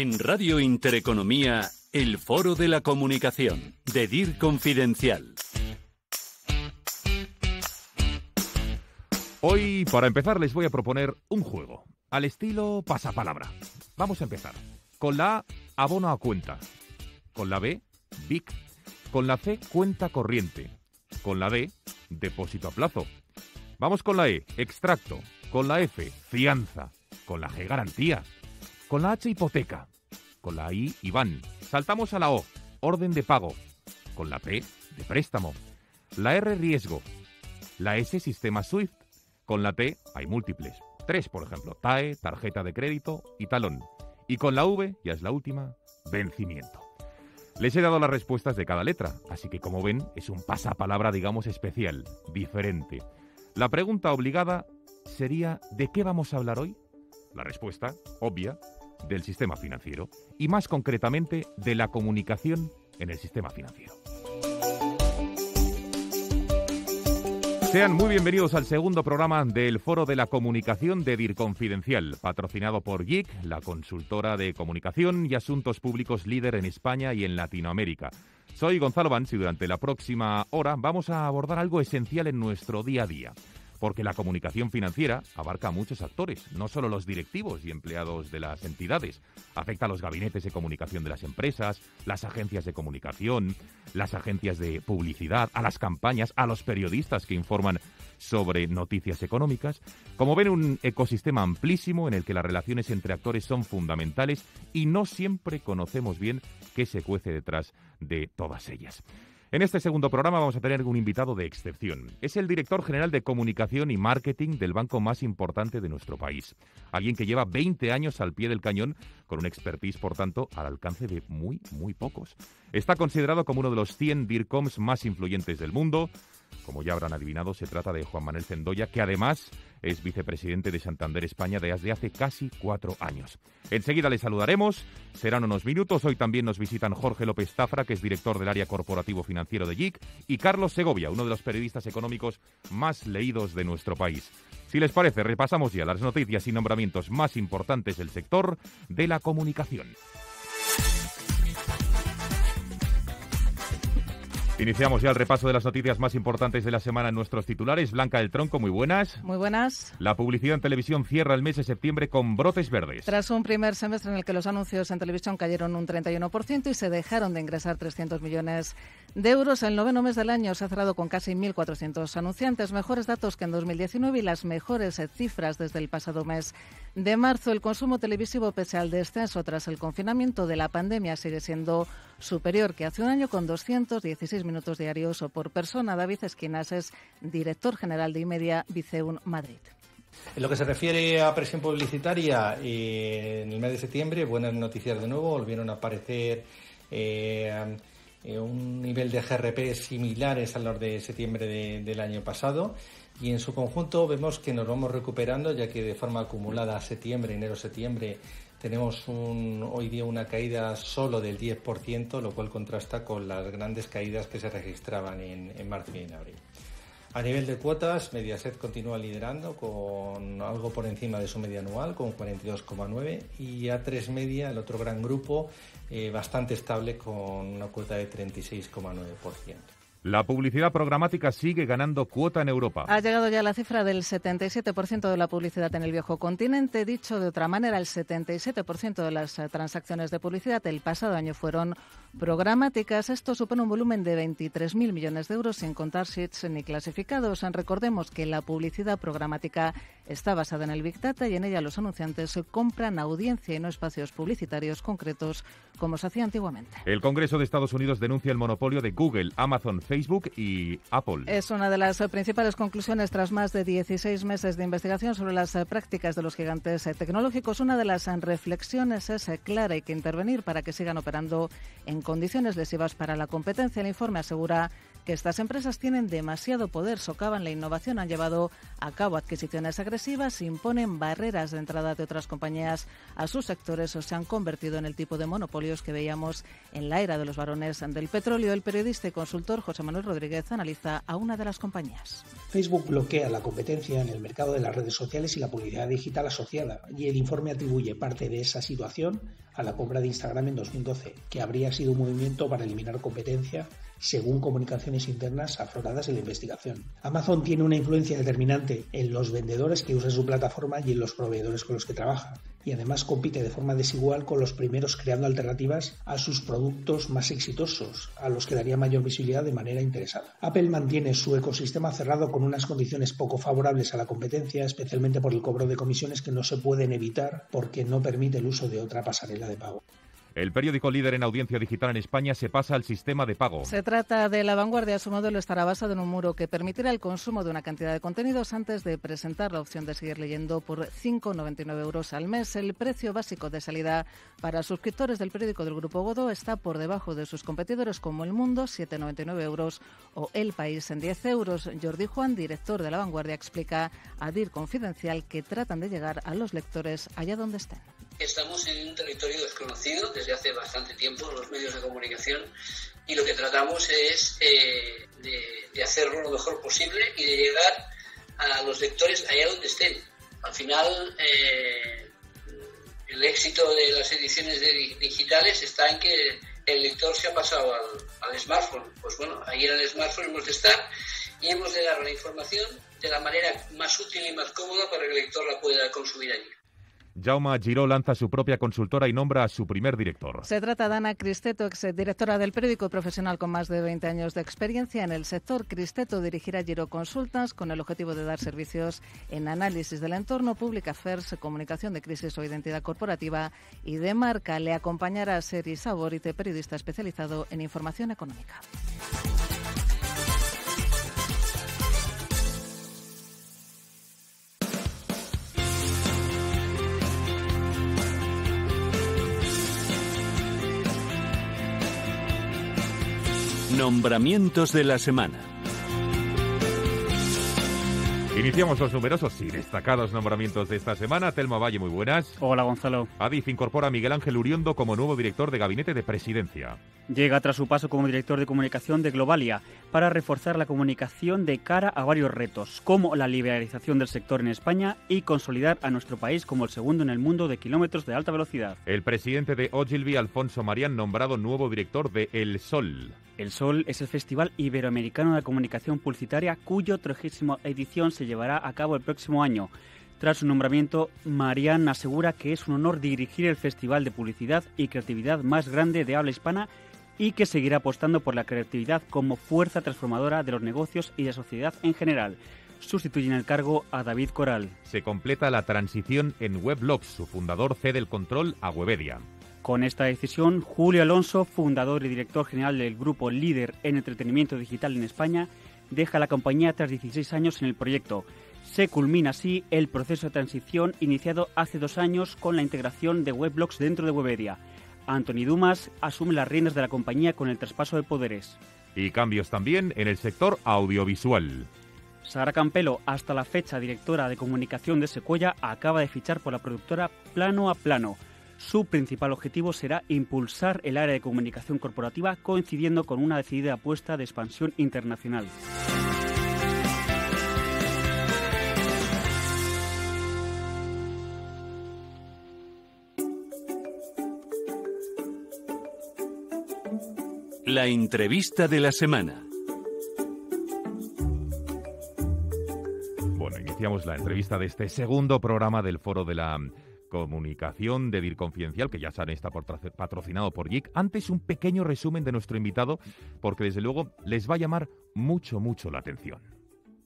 En Radio Intereconomía, el Foro de la Comunicación, de DIR Confidencial. Hoy, para empezar, les voy a proponer un juego, al estilo pasapalabra. Vamos a empezar. Con la A, abono a cuenta. Con la B, BIC. Con la C, cuenta corriente. Con la D, depósito a plazo. Vamos con la E, extracto. Con la F, fianza. Con la G, garantía con la H hipoteca, con la I Iván. Saltamos a la O, orden de pago, con la P de préstamo, la R riesgo, la S sistema SWIFT, con la T hay múltiples, tres por ejemplo, TAE, tarjeta de crédito y talón. Y con la V, ya es la última, vencimiento. Les he dado las respuestas de cada letra, así que como ven, es un pasapalabra, digamos, especial, diferente. La pregunta obligada sería ¿de qué vamos a hablar hoy? La respuesta, obvia, del sistema financiero y más concretamente de la comunicación en el sistema financiero. Sean muy bienvenidos al segundo programa del Foro de la Comunicación de DIR Confidencial, patrocinado por GIC, la consultora de comunicación y asuntos públicos líder en España y en Latinoamérica. Soy Gonzalo Vance y durante la próxima hora vamos a abordar algo esencial en nuestro día a día porque la comunicación financiera abarca a muchos actores, no solo los directivos y empleados de las entidades. Afecta a los gabinetes de comunicación de las empresas, las agencias de comunicación, las agencias de publicidad, a las campañas, a los periodistas que informan sobre noticias económicas. Como ven, un ecosistema amplísimo en el que las relaciones entre actores son fundamentales y no siempre conocemos bien qué se cuece detrás de todas ellas. En este segundo programa vamos a tener un invitado de excepción. Es el director general de comunicación y marketing del banco más importante de nuestro país. Alguien que lleva 20 años al pie del cañón, con un expertise, por tanto, al alcance de muy, muy pocos. Está considerado como uno de los 100 DIRCOMs más influyentes del mundo. Como ya habrán adivinado, se trata de Juan Manuel Cendoya, que además es vicepresidente de Santander España desde hace casi cuatro años. Enseguida le saludaremos, serán unos minutos. Hoy también nos visitan Jorge López Tafra que es director del área corporativo financiero de JIC, y Carlos Segovia, uno de los periodistas económicos más leídos de nuestro país. Si les parece, repasamos ya las noticias y nombramientos más importantes del sector de la comunicación. Iniciamos ya el repaso de las noticias más importantes de la semana en nuestros titulares. Blanca del Tronco, muy buenas. Muy buenas. La publicidad en televisión cierra el mes de septiembre con brotes verdes. Tras un primer semestre en el que los anuncios en televisión cayeron un 31% y se dejaron de ingresar 300 millones de euros. El noveno mes del año se ha cerrado con casi 1.400 anunciantes, mejores datos que en 2019 y las mejores eh, cifras desde el pasado mes de marzo. El consumo televisivo, pese al descenso tras el confinamiento de la pandemia, sigue siendo superior que hace un año con 216 minutos diarios o por persona. David Esquinas es director general de Imedia Viceun Madrid. En lo que se refiere a presión publicitaria, eh, en el mes de septiembre, buenas noticias de nuevo, volvieron a aparecer eh, eh, un nivel de GRP similares a los de septiembre del año pasado y en su conjunto vemos que nos vamos recuperando ya que de forma acumulada septiembre, enero-septiembre tenemos hoy día una caída solo del 10%, lo cual contrasta con las grandes caídas que se registraban en, en marzo y en abril. A nivel de cuotas, Mediaset continúa liderando con algo por encima de su media anual, con 42,9, y A3 Media, el otro gran grupo, eh, bastante estable con una cuota de 36,9%. La publicidad programática sigue ganando cuota en Europa. Ha llegado ya la cifra del 77% de la publicidad en el viejo continente. Dicho de otra manera, el 77% de las eh, transacciones de publicidad el pasado año fueron programáticas. Esto supone un volumen de 23.000 millones de euros sin contar sheets ni clasificados. Recordemos que la publicidad programática está basada en el Big Data y en ella los anunciantes compran audiencia y no espacios publicitarios concretos como se hacía antiguamente. El Congreso de Estados Unidos denuncia el monopolio de Google, Amazon, Facebook y Apple. Es una de las principales conclusiones tras más de 16 meses de investigación sobre las prácticas de los gigantes tecnológicos. Una de las reflexiones es clara, hay que intervenir para que sigan operando en condiciones lesivas para la competencia. El informe asegura que estas empresas tienen demasiado poder, socavan la innovación, han llevado a cabo adquisiciones agresivas, imponen barreras de entrada de otras compañías a sus sectores o se han convertido en el tipo de monopolio que veíamos en la era de los varones del petróleo. El periodista y consultor José Manuel Rodríguez analiza a una de las compañías. Facebook bloquea la competencia en el mercado de las redes sociales y la publicidad digital asociada, y el informe atribuye parte de esa situación a la compra de Instagram en 2012, que habría sido un movimiento para eliminar competencia según comunicaciones internas afrontadas en la investigación. Amazon tiene una influencia determinante en los vendedores que usan su plataforma y en los proveedores con los que trabaja, y además compite de forma desigual con los primeros creando alternativas a sus productos más exitosos, a los que daría mayor visibilidad de manera interesada. Apple mantiene su ecosistema cerrado con unas condiciones poco favorables a la competencia, especialmente por el cobro de comisiones que no se pueden evitar porque no permite el uso de otra pasarela de pago. El periódico líder en audiencia digital en España se pasa al sistema de pago. Se trata de La Vanguardia. Su modelo estará basado en un muro que permitirá el consumo de una cantidad de contenidos antes de presentar la opción de seguir leyendo por 5,99 euros al mes. El precio básico de salida para suscriptores del periódico del Grupo Godó está por debajo de sus competidores como El Mundo, 7,99 euros, o El País en 10 euros. Jordi Juan, director de La Vanguardia, explica a DIR Confidencial que tratan de llegar a los lectores allá donde estén estamos en un territorio desconocido desde hace bastante tiempo, los medios de comunicación, y lo que tratamos es eh, de, hacerlo lo mejor posible y de llegar a los lectores allá donde estén. Al final, eh, el éxito de las ediciones digitales está en que el lector se ha pasado al, al smartphone. Pues bueno, ahí en el smartphone hemos de estar y hemos de dar la información de la manera más útil y más cómoda para que el lector la pueda consumir allí. Jaume Giro lanza su propia consultora y nombra a su primer director. Se trata de Ana Cristeto, ex directora del periódico profesional con más de 20 años de experiencia en el sector. Cristeto dirigirá Giro Consultas con el objetivo de dar servicios en análisis del entorno, public affairs, comunicación de crisis o identidad corporativa y de marca. Le acompañará a Seri Saborite, periodista especializado en información económica. Nombramientos de la semana. Iniciamos los numerosos y destacados nombramientos de esta semana. Telma Valle, muy buenas. Hola, Gonzalo. Adif incorpora a Miguel Ángel Uriondo como nuevo director de Gabinete de Presidencia. Llega tras su paso como director de comunicación de Globalia para reforzar la comunicación de cara a varios retos, como la liberalización del sector en España y consolidar a nuestro país como el segundo en el mundo de kilómetros de alta velocidad. El presidente de Ogilvy, Alfonso Marián, nombrado nuevo director de El Sol. El Sol es el Festival Iberoamericano de Comunicación Publicitaria, cuyo trejísima edición se llevará a cabo el próximo año. Tras su nombramiento, Marían asegura que es un honor dirigir el Festival de Publicidad y Creatividad más grande de habla hispana y que seguirá apostando por la creatividad como fuerza transformadora de los negocios y de la sociedad en general. Sustituye en el cargo a David Coral. Se completa la transición en Weblogs. Su fundador cede el control a Webedia. Con esta decisión, Julio Alonso, fundador y director general del grupo líder en entretenimiento digital en España, deja la compañía tras 16 años en el proyecto. Se culmina así el proceso de transición iniciado hace dos años con la integración de weblogs dentro de Webedia. Anthony Dumas asume las riendas de la compañía con el traspaso de poderes. Y cambios también en el sector audiovisual. Sara Campelo, hasta la fecha directora de comunicación de Secuella, acaba de fichar por la productora Plano a Plano. Su principal objetivo será impulsar el área de comunicación corporativa coincidiendo con una decidida apuesta de expansión internacional. La entrevista de la semana. Bueno, iniciamos la entrevista de este segundo programa del Foro de la comunicación de DIR Confidencial, que ya saben, está patrocinado por JIC. Antes un pequeño resumen de nuestro invitado, porque desde luego les va a llamar mucho, mucho la atención.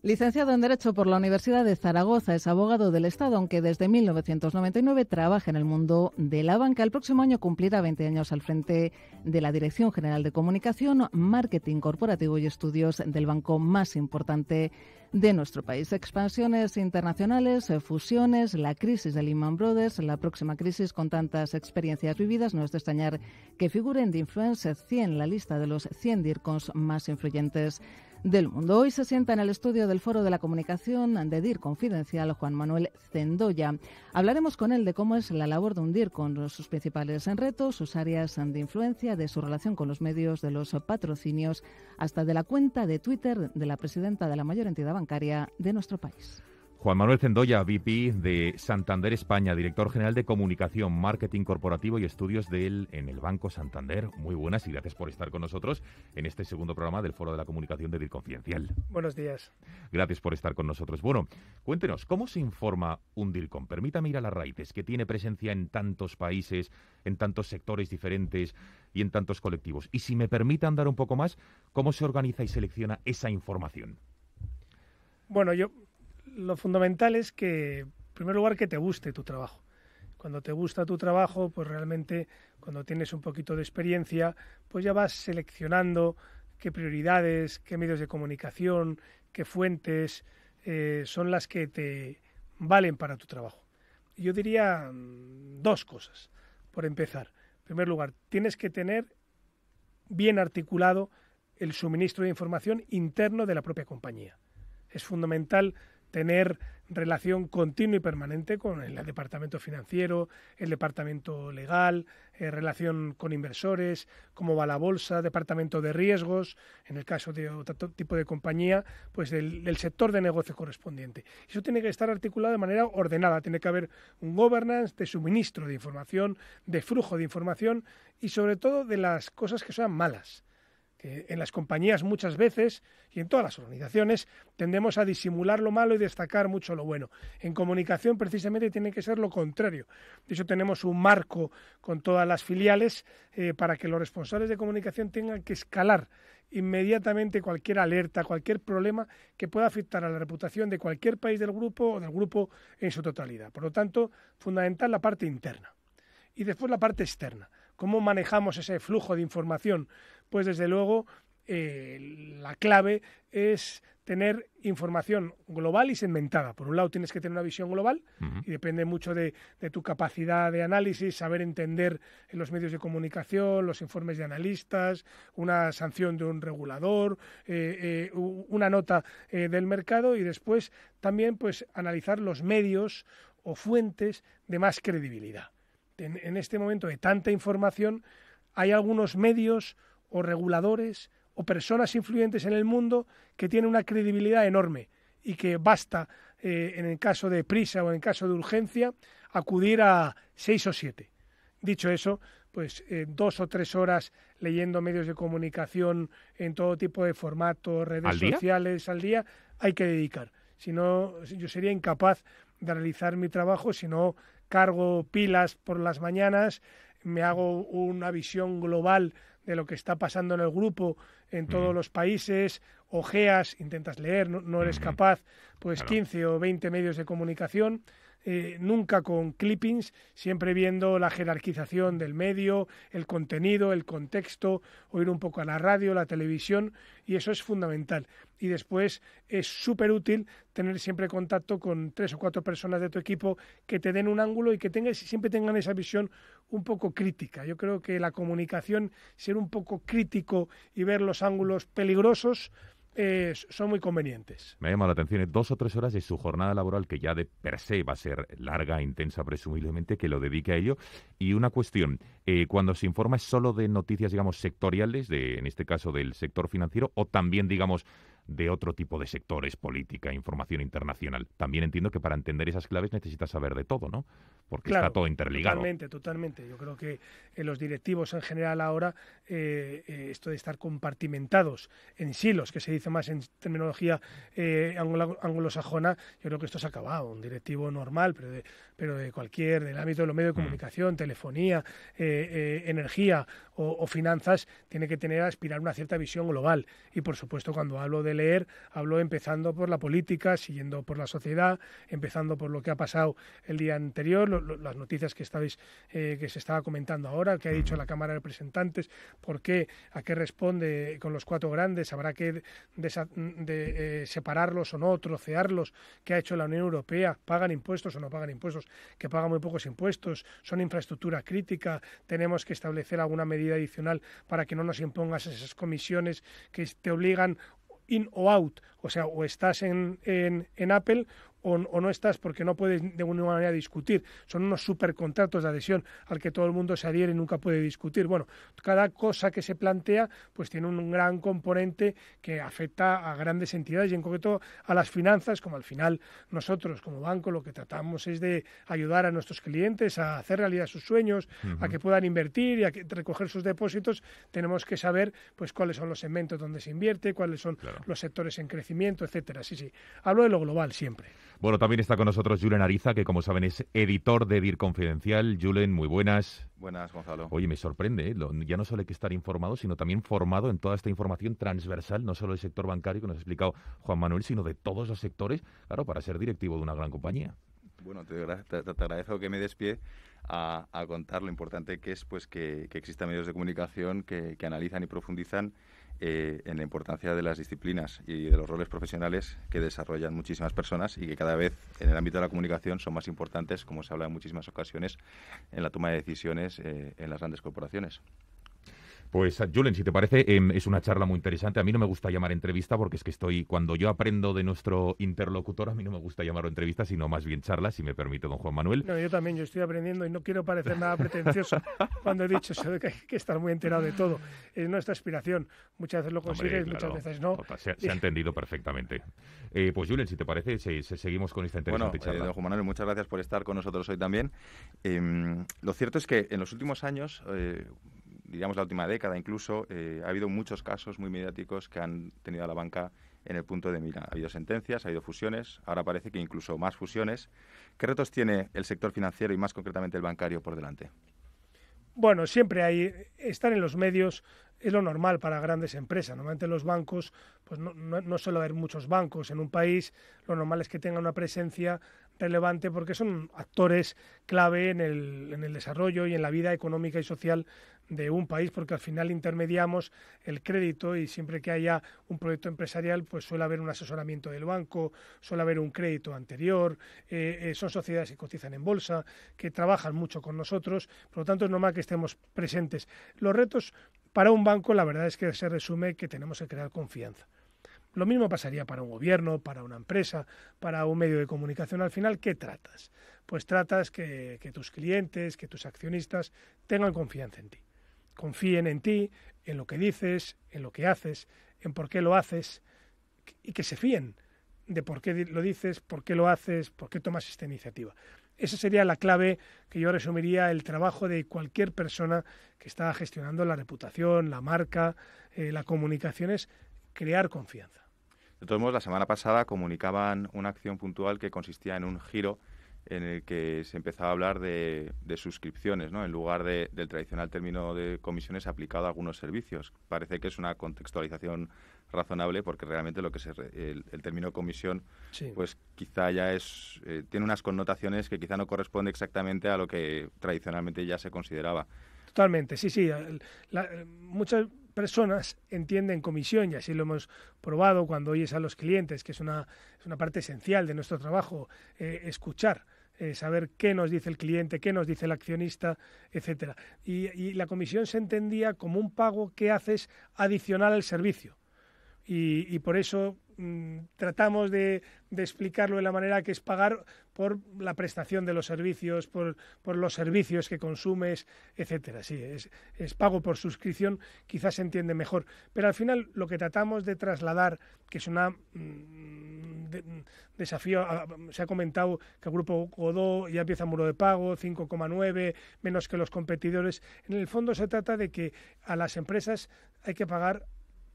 Licenciado en Derecho por la Universidad de Zaragoza, es abogado del Estado, aunque desde 1999 trabaja en el mundo de la banca. El próximo año cumplirá 20 años al frente de la Dirección General de Comunicación, Marketing Corporativo y Estudios del banco más importante de nuestro país. Expansiones internacionales, eh, fusiones, la crisis de Lehman Brothers, la próxima crisis con tantas experiencias vividas, no es de extrañar que figuren de Influencer 100 la lista de los 100 DIRCONs más influyentes del mundo. Hoy se sienta en el estudio del Foro de la Comunicación de DIR Confidencial Juan Manuel Zendoya. Hablaremos con él de cómo es la labor de un DIR con sus principales retos, sus áreas de influencia, de su relación con los medios, de los patrocinios, hasta de la cuenta de Twitter de la presidenta de la mayor entidad bancaria de nuestro país. Juan Manuel Cendoya, VP de Santander España, director general de comunicación, marketing corporativo y estudios de él en el Banco Santander. Muy buenas y gracias por estar con nosotros en este segundo programa del Foro de la Comunicación de Dirconfidencial. Buenos días. Gracias por estar con nosotros. Bueno, cuéntenos, ¿cómo se informa un DIRCON? Permítame ir a las raíces, que tiene presencia en tantos países, en tantos sectores diferentes y en tantos colectivos. Y si me permiten andar un poco más, ¿cómo se organiza y selecciona esa información? Bueno, yo lo fundamental es que, en primer lugar, que te guste tu trabajo. Cuando te gusta tu trabajo, pues realmente cuando tienes un poquito de experiencia, pues ya vas seleccionando qué prioridades, qué medios de comunicación, qué fuentes eh, son las que te valen para tu trabajo. Yo diría mm, dos cosas, por empezar. En primer lugar, tienes que tener bien articulado el suministro de información interno de la propia compañía. Es fundamental tener relación continua y permanente con el departamento financiero, el departamento legal, eh, relación con inversores, cómo va la bolsa, departamento de riesgos, en el caso de otro tipo de compañía, pues del, del, sector de negocio correspondiente. Eso tiene que estar articulado de manera ordenada, tiene que haber un governance de suministro de información, de flujo de información y sobre todo de las cosas que sean malas en las compañías muchas veces y en todas las organizaciones tendemos a disimular lo malo y destacar mucho lo bueno. En comunicación precisamente tiene que ser lo contrario. De hecho tenemos un marco con todas las filiales eh, para que los responsables de comunicación tengan que escalar inmediatamente cualquier alerta, cualquier problema que pueda afectar a la reputación de cualquier país del grupo o del grupo en su totalidad. Por lo tanto, fundamental la parte interna y después la parte externa cómo manejamos ese flujo de información pues desde luego eh, la clave es tener información global y segmentada. Por un lado, tienes que tener una visión global y depende mucho de, tu capacidad de análisis, saber entender en los medios de comunicación, los informes de analistas, una sanción de un regulador, eh, eh, una nota del mercado y después también pues, analizar los medios o fuentes de más credibilidad. en este momento de tanta información, hay algunos medios o reguladores o personas influyentes en el mundo que tienen una credibilidad enorme y que basta, eh, en el caso de prisa o en el caso de urgencia, acudir a seis o siete. Dicho eso, pues eh, dos o tres horas leyendo medios de comunicación en todo tipo de formatos, redes sociales al día, hay que dedicar. Si no, yo sería incapaz de realizar mi trabajo si no cargo pilas por las mañanas, me hago una visión global de lo que está pasando en el grupo en todos los países, ojeas, intentas leer, no, eres capaz, pues quince 15 o 20 medios de comunicación eh, nunca con clippings, siempre viendo la jerarquización del medio, el contenido, el contexto, oír un poco a la radio, la televisión, y eso es fundamental. Y después es súper útil tener siempre contacto con tres o cuatro personas de tu equipo que te den un ángulo y que siempre tengan esa visión un poco crítica. Yo creo que la comunicación, ser un poco crítico y ver los ángulos peligrosos, son muy convenientes. Me ha la atención ¿eh? dos o tres horas de su jornada laboral, que ya de per se va a ser larga, intensa, presumiblemente, que lo dedique a ello. Y una cuestión, eh, cuando se informa solo de noticias, digamos, sectoriales, de, en este caso del sector financiero, o también, digamos, de otro tipo de sectores, política, información internacional. También entiendo que para entender esas claves necesitas saber de todo, ¿no? Porque está todo interligado. Totalmente, totalmente. Yo creo que en los directivos en general ahora, eh, eh, esto de estar compartimentados en silos, que se dice más en terminología eh, anglosajona, yo creo que esto se ha acabado. Un directivo normal, pero de, pero de cualquier, del ámbito de los medios de mm. comunicación, telefonía, eh, energía o, finanzas, tiene que tener, aspirar una cierta visión global. Y por supuesto, cuando hablo de leer, habló empezando por la política, siguiendo por la sociedad, empezando por lo que ha pasado el día anterior, las noticias que estáis eh, que se estaba comentando ahora, que ha dicho la Cámara de Representantes, por qué, a qué responde con los cuatro grandes, habrá que de, eh, separarlos o no, trocearlos, qué ha hecho la Unión Europea, pagan impuestos o no pagan impuestos, que pagan muy pocos impuestos, son infraestructura crítica, tenemos que establecer alguna medida adicional para que no nos impongas esas comisiones que te obligan in o out, o sea, o estás en, en, en Apple o, no estás porque no puedes de ninguna manera discutir. Son unos supercontratos de adhesión al que todo el mundo se adhiere y nunca puede discutir. Bueno, cada cosa que se plantea pues tiene un gran componente que afecta a grandes entidades y en concreto a las finanzas, como al final nosotros como banco lo que tratamos es de ayudar a nuestros clientes a hacer realidad sus sueños, a que puedan invertir y a recoger sus depósitos, tenemos que saber pues cuáles son los segmentos donde se invierte, cuáles son los sectores en crecimiento, etcétera. Sí, sí. Hablo de lo global siempre. Bueno, también está con nosotros Julen Ariza, que como saben es editor de DIR Confidencial. Julen, muy buenas. Buenas, Gonzalo. Oye, me sorprende, ¿eh? ya no solo hay que estar informado, sino también formado en toda esta información transversal, no solo del sector bancario que nos ha explicado Juan Manuel, sino de todos los sectores, claro, para ser directivo de una gran compañía. Bueno, te, agradezco que me despie a, contar lo importante que es pues que, que existan medios de comunicación que, que analizan y profundizan eh, en la importancia de las disciplinas y de los roles profesionales que desarrollan muchísimas personas y que cada vez en el ámbito de la comunicación son más importantes, como se habla en muchísimas ocasiones, en la toma de decisiones eh, en las grandes corporaciones. Pues, Julen, si te parece, em, es una charla muy interesante. A mí no me gusta llamar entrevista porque es que estoy, cuando yo aprendo de nuestro interlocutor, a mí no me gusta llamarlo entrevista, sino más bien charla, si me permite, don Juan Manuel. No, yo también, yo estoy aprendiendo y no quiero parecer nada pretencioso cuando he dicho que hay que estar muy enterado de todo. Es nuestra aspiración. Muchas veces lo consigues, muchas veces no. se, ha entendido perfectamente. Eh, pues, Julen, si te parece, seguimos con esta entrevista. bueno, eh, don Juan Manuel, muchas gracias por estar con nosotros hoy también. Em, lo cierto es que en los últimos años eh, diríamos la última década incluso, eh, ha habido muchos casos muy mediáticos que han tenido a la banca en el punto de mira. Ha habido sentencias, ha habido fusiones, ahora parece que incluso más fusiones. ¿Qué retos tiene el sector financiero y más concretamente el bancario por delante? Bueno, siempre hay, estar en los medios es lo normal para grandes empresas. Normalmente los bancos, pues no, no, no suele haber muchos bancos en un país, lo normal es que tengan una presencia relevante porque son actores clave en el, desarrollo y en la vida económica y social de un país, porque al final intermediamos el crédito y siempre que haya un proyecto empresarial, pues suele haber un asesoramiento del banco, suele haber un crédito anterior, eh, eh, son sociedades que cotizan en bolsa, que trabajan mucho con nosotros, por lo tanto es normal que estemos presentes. Los retos para un banco, la verdad es que se resume que tenemos que crear confianza. Lo mismo pasaría para un gobierno, para una empresa, para un medio de comunicación. Al final, ¿qué tratas? Pues tratas que, tus clientes, que tus accionistas tengan confianza en ti. Confíen en ti, en lo que dices, en lo que haces, en por qué lo haces y que se fíen de por qué lo dices, por qué lo haces, por qué tomas esta iniciativa. Esa sería la clave que yo resumiría el trabajo de cualquier persona que está gestionando la reputación, la marca, eh, la comunicación, es crear confianza. De todos modos, la semana pasada comunicaban una acción puntual que consistía en un giro en el que se empezaba a hablar de, suscripciones, ¿no? en lugar del tradicional término de comisiones aplicado a algunos servicios. Parece que es una contextualización razonable porque realmente lo que se el, término comisión pues quizá ya es eh, tiene unas connotaciones que quizá no corresponde exactamente a lo que tradicionalmente ya se consideraba. Totalmente, sí, sí. muchas personas entienden comisión, y así lo hemos probado cuando oyes a los clientes, que es una, es una parte esencial de nuestro trabajo, eh, escuchar. Eh, saber qué nos dice el cliente, qué nos dice el accionista, etcétera. Y, la comisión se entendía como un pago que haces adicional al servicio. Y, y, por eso Mm, tratamos de, explicarlo de la manera que es pagar por la prestación de los servicios, por, los servicios que consumes, etcétera. Sí, es, pago por suscripción, quizás se entiende mejor. Pero al final lo que tratamos de trasladar, que es un mm, desafío, se ha comentado que el grupo Godó ya empieza muro de pago, 5,9, menos que los competidores. En el fondo se trata de que a las empresas hay que pagar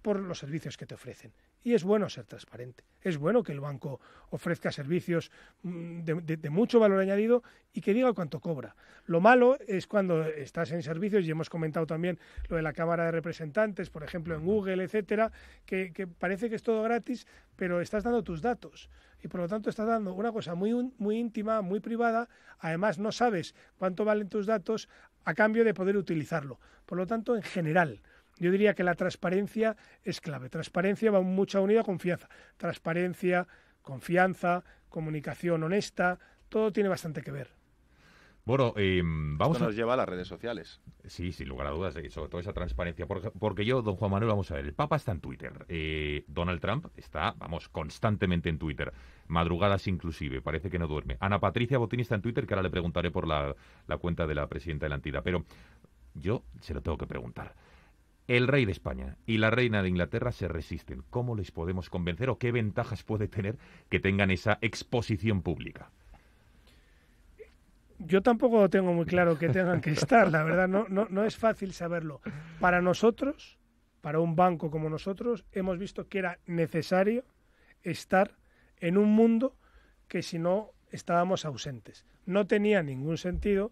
por los servicios que te ofrecen. Y es bueno ser transparente. Es bueno que el banco ofrezca servicios mm, de, mucho valor añadido y que diga cuánto cobra. Lo malo es cuando estás en servicios, y hemos comentado también lo de la Cámara de Representantes, por ejemplo, en Google, etcétera, que, parece que es todo gratis, pero estás dando tus datos y por lo tanto estás dando una cosa muy, muy íntima, muy privada, además no sabes cuánto valen tus datos a cambio de poder utilizarlo. Por lo tanto, en general, yo diría que la transparencia es clave. Transparencia va mucha unida a confianza. Transparencia, confianza, comunicación honesta, todo tiene bastante que ver. Bueno, eh, vamos Esto nos lleva a las redes sociales. Sí, sin lugar a dudas, eh, sobre todo esa transparencia. Porque, yo, don Juan Manuel, vamos a ver, el Papa está en Twitter. Eh, Donald Trump está, vamos, constantemente en Twitter. Madrugadas inclusive, parece que no duerme. Ana Patricia Botini está en Twitter, que ahora le preguntaré por la, cuenta de la presidenta de la entidad. Pero yo se lo tengo que preguntar. El rey de España y la reina de Inglaterra se resisten. ¿Cómo les podemos convencer o qué ventajas puede tener que tengan esa exposición pública? Yo tampoco tengo muy claro que tengan que estar, la verdad, no, no, no es fácil saberlo. Para nosotros, para un banco como nosotros, hemos visto que era necesario estar en un mundo que si no estábamos ausentes. No tenía ningún sentido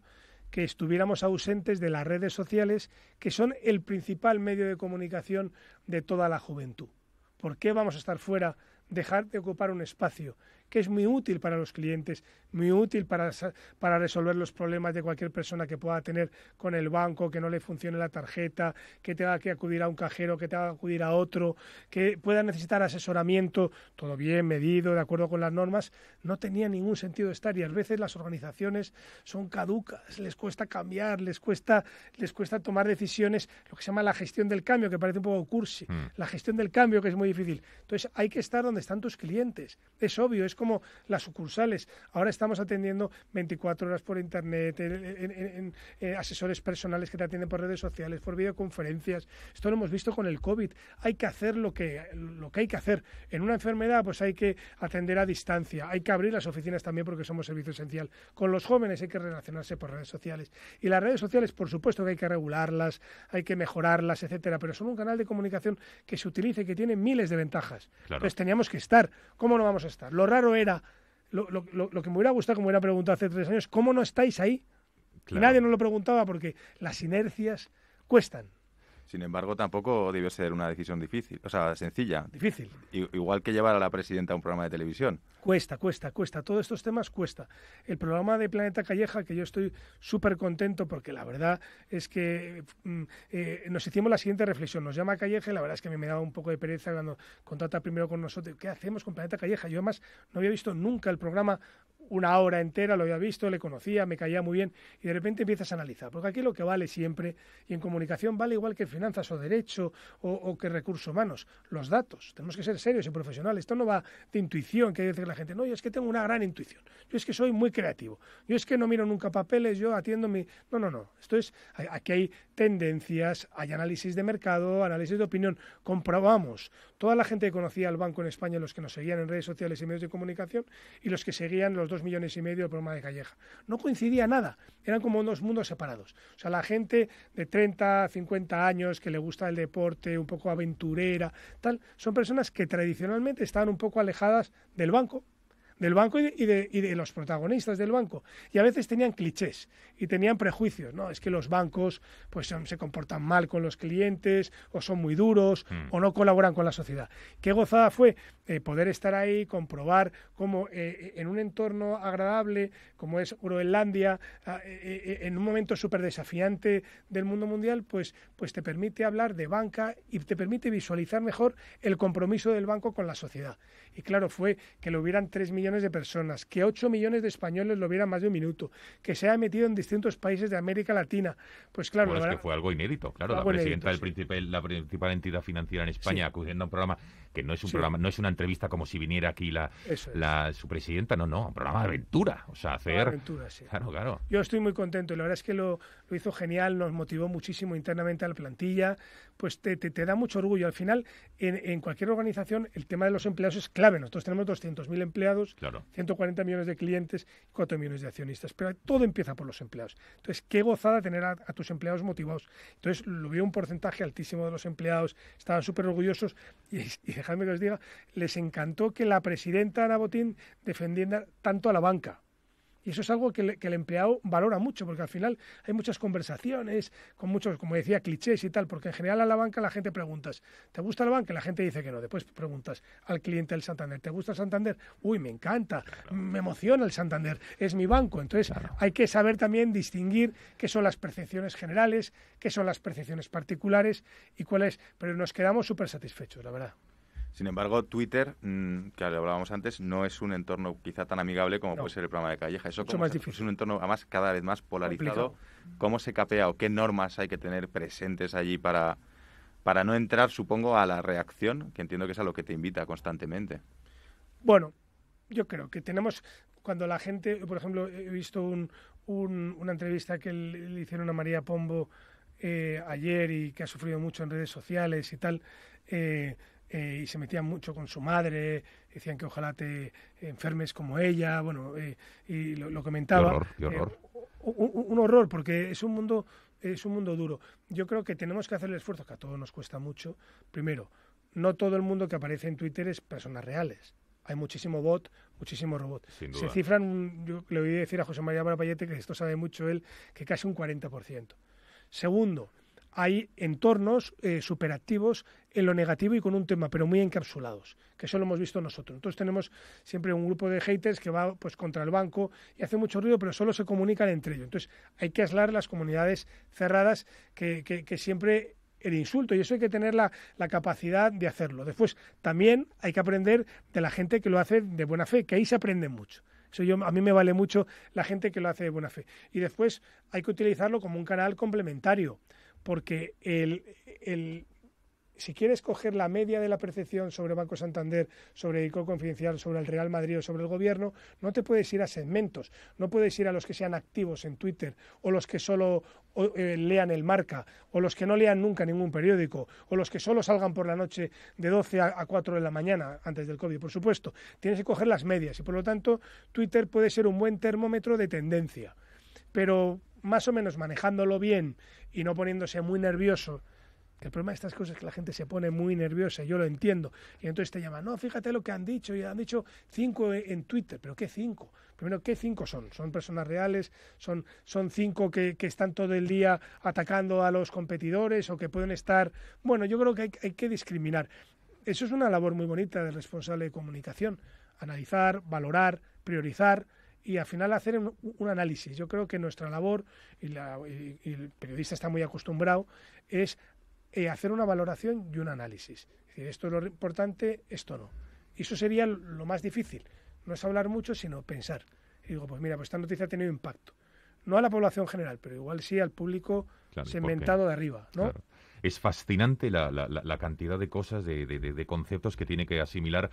que estuviéramos ausentes de las redes sociales, que son el principal medio de comunicación de toda la juventud. ¿Por qué vamos a estar fuera, dejar de ocupar un espacio que es muy útil para los clientes, muy útil para, resolver los problemas de cualquier persona que pueda tener con el banco, que no le funcione la tarjeta, que tenga que acudir a un cajero, que tenga que acudir a otro, que pueda necesitar asesoramiento, todo bien, medido, de acuerdo con las normas, no tenía ningún sentido estar y a veces las organizaciones son caducas, les cuesta cambiar, les cuesta, tomar decisiones, lo que se llama la gestión del cambio, que parece un poco cursi, mm. la gestión del cambio que es muy difícil. Entonces hay que estar donde están tus clientes, es obvio, como las sucursales. Ahora estamos atendiendo 24 horas por Internet, en, eh, asesores personales que te atienden por redes sociales, por videoconferencias. Esto lo hemos visto con el COVID. Hay que hacer lo que, lo que hay que hacer. En una enfermedad, pues hay que atender a distancia. Hay que abrir las oficinas también porque somos servicio esencial. Con los jóvenes hay que relacionarse por redes sociales. Y las redes sociales, por supuesto que hay que regularlas, hay que mejorarlas, etcétera, pero son un canal de comunicación que se utiliza y que tiene miles de ventajas. pues Entonces teníamos que estar. ¿Cómo no vamos a estar? Lo raro era, lo, que me hubiera gustado, como era preguntado hace tres años, ¿cómo no estáis ahí? Y Nadie nos lo preguntaba porque las inercias cuestan. Sin embargo, tampoco debe ser una decisión difícil, o sea, sencilla. Difícil. igual que llevar a la presidenta a un programa de televisión. Cuesta, cuesta, cuesta. Todos estos temas cuesta. El programa de Planeta Calleja, que yo estoy súper contento porque la verdad es que mm, eh, nos hicimos la siguiente reflexión. Nos llama Calleja y la verdad es que a mí me daba un poco de pereza cuando contrata primero con nosotros. ¿Qué hacemos con Planeta Calleja? Yo además no había visto nunca el programa una hora entera, lo había visto, le conocía, me caía muy bien, y de repente empiezas a analizar, porque aquí lo que vale siempre, y en comunicación vale igual que finanzas o derecho o, que recursos humanos, los datos, tenemos que ser serios y profesionales, esto no va de intuición, que dice la gente, no, yo es que tengo una gran intuición, yo es que soy muy creativo, yo es que no miro nunca papeles, yo atiendo mi... No, no, no, esto es, aquí hay tendencias, hay análisis de mercado, análisis de opinión, comprobamos toda la gente que conocía el banco en España, los que nos seguían en redes sociales y medios de comunicación, y los que seguían los dos millones y medio del programa de Calleja. No coincidía nada, eran como dos mundos separados. O sea, la gente de 30, 50 años que le gusta el deporte, un poco aventurera, tal, son personas que tradicionalmente estaban un poco alejadas del banco, del banco y de, los protagonistas del banco. Y a veces tenían clichés y tenían prejuicios, ¿no? Es que los bancos pues se comportan mal con los clientes o son muy duros mm. o no colaboran con la sociedad. Qué gozada fue eh, poder estar ahí, comprobar cómo eh, eh, en un entorno agradable como es Groenlandia, ah, en un momento súper desafiante del mundo mundial, pues, pues te permite hablar de banca y te permite visualizar mejor el compromiso del banco con la sociedad. Y claro, fue que lo hubieran tres de personas, que 8 millones de españoles lo vieran más de un minuto, que se haya metido en distintos países de América Latina. Pues claro, bueno, es que fue algo inédito, claro, la presidenta principal, la principal entidad financiera en España acudiendo a un programa que no es un programa, no es una entrevista como si viniera aquí la, su presidenta, no, no, un programa de aventura, o sea, hacer Claro, claro. Yo estoy muy contento y la verdad es que lo lo hizo genial, nos motivó muchísimo internamente a la plantilla, pues te, da mucho orgullo. Al final, en, cualquier organización, el tema de los empleados es clave. Nosotros tenemos 200.000 empleados, claro. 140 millones de clientes, 4 millones de accionistas, pero todo empieza por los empleados. Entonces, qué gozada tener a, tus empleados motivados. Entonces, lo vi un porcentaje altísimo de los empleados, estaban súper orgullosos y, y dejadme que os diga, les encantó que la presidenta Ana Botín defendiera tanto a la banca. Y eso es algo que, el empleado valora mucho, porque al final hay muchas conversaciones, con muchos, como decía, clichés y tal, porque en general a la banca la gente preguntas, ¿te gusta la banca? La gente dice que no. Después preguntas al cliente del Santander, ¿te gusta el Santander? Uy, me encanta, me emociona el Santander, es mi banco. Entonces hay que saber también distinguir qué son las percepciones generales, qué son las percepciones particulares y cuáles. Pero nos quedamos súper satisfechos, la verdad. Sin embargo, Twitter, mm, que hablábamos antes, no es un entorno quizá tan amigable como puede ser el programa de Calleja. Eso es, un entorno, además, cada vez más polarizado. ¿Cómo se capea o qué normas hay que tener presentes allí para, para no entrar, supongo, a la reacción, que entiendo que es a lo que te invita constantemente? Bueno, yo creo que tenemos, cuando la gente, por ejemplo, he visto una entrevista que le, hicieron a María Pombo eh, ayer y que ha sufrido mucho en redes sociales y tal. Eh, eh, y se metían mucho con su madre, decían que ojalá te enfermes como ella, bueno, eh, y lo, comentaba. horror. Eh, un, horror, porque es un mundo es un mundo duro. Yo creo que tenemos que hacer el esfuerzo, que a todos nos cuesta mucho. Primero, no todo el mundo que aparece en Twitter es personas reales. Hay muchísimo bot, muchísimo robot. Se cifran, yo le oí decir a José María Marapayete, que esto sabe mucho él, que casi un 40%. Segundo, hay entornos eh, superactivos en lo negativo y con un tema, pero muy encapsulados, que eso lo hemos visto nosotros. Entonces tenemos siempre un grupo de haters que va pues contra el banco y hace mucho ruido, pero solo se comunican entre ellos. Entonces hay que aislar las comunidades cerradas que, siempre el insulto y eso hay que tener la, capacidad de hacerlo. Después también hay que aprender de la gente que lo hace de buena fe, que ahí se aprende mucho. Eso a mí me vale mucho la gente que lo hace de buena fe. Y después hay que utilizarlo como un canal complementario porque el, si quieres coger la media de la percepción sobre Banco Santander, sobre ICO Confidencial, sobre el Real Madrid o sobre el gobierno, no te puedes ir a segmentos, no puedes ir a los que sean activos en Twitter o los que solo eh, lean el marca o los que no lean nunca ningún periódico o los que solo salgan por la noche de 12 a, a 4 de la mañana antes del COVID, por supuesto. Tienes que coger las medias y por lo tanto Twitter puede ser un buen termómetro de tendencia. Pero más o menos manejándolo bien y no poniéndose muy nervioso, el problema de estas cosas es que la gente se pone muy nerviosa, yo lo entiendo. Y entonces te llaman, no, fíjate lo que han dicho, y han dicho cinco e-, en Twitter, pero ¿qué cinco? Primero, ¿qué cinco son? ¿Son personas reales? ¿Son, cinco que, están todo el día atacando a los competidores o que pueden estar... Bueno, yo creo que hay, hay que discriminar. Eso es una labor muy bonita del responsable de comunicación, analizar, valorar, priorizar y al final hacer un, análisis. Yo creo que nuestra labor, y, el periodista está muy acostumbrado, es eh, hacer una valoración y un análisis. esto es lo importante, esto no. eso sería lo más difícil. No es hablar mucho, sino pensar. Y digo, pues mira, pues esta noticia ha tenido impacto. No a la población general, pero igual sí al público segmentado de arriba, ¿no? es fascinante la, cantidad de cosas, de, conceptos que tiene que asimilar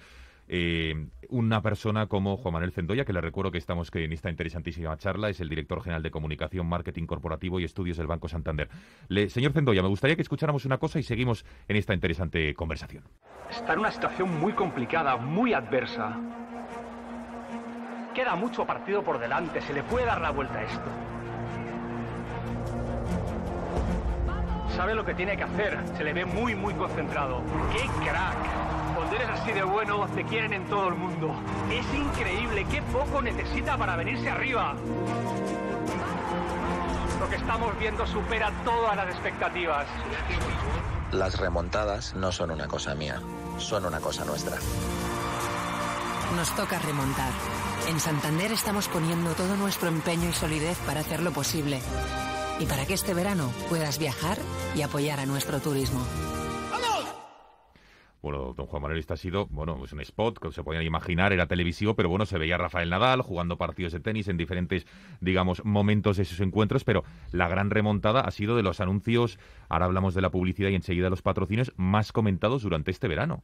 eh, una persona como Juan Manuel Zendoya, que le recuerdo que estamos en esta interesantísima charla, es el director general de Comunicación, Marketing Corporativo y Estudios del Banco Santander. señor Zendoya, me gustaría que escucháramos una cosa y seguimos en esta interesante conversación. Está en una situación muy complicada, muy adversa. Queda mucho partido por delante, se le puede dar la vuelta a esto. Sabe lo que tiene que hacer. Se le ve muy, muy concentrado. ¡Qué crack! Cuando eres así de bueno, te quieren en todo el mundo. Es increíble. ¡Qué poco necesita para venirse arriba! Lo que estamos viendo supera todas las expectativas. Las remontadas no son una cosa mía, son una cosa nuestra. Nos toca remontar. En Santander estamos poniendo todo nuestro empeño y solidez para hacerlo posible y para que este verano puedas viajar y apoyar a nuestro turismo. Bueno, don Juan Manuel, este ha sido, bueno, es pues un spot que se podían imaginar, era televisivo, pero bueno, se veía a Rafael Nadal jugando partidos de tenis en diferentes, digamos, momentos de sus encuentros, pero la gran remontada ha sido de los anuncios, ahora hablamos de la publicidad y enseguida los patrocinios más comentados durante este verano.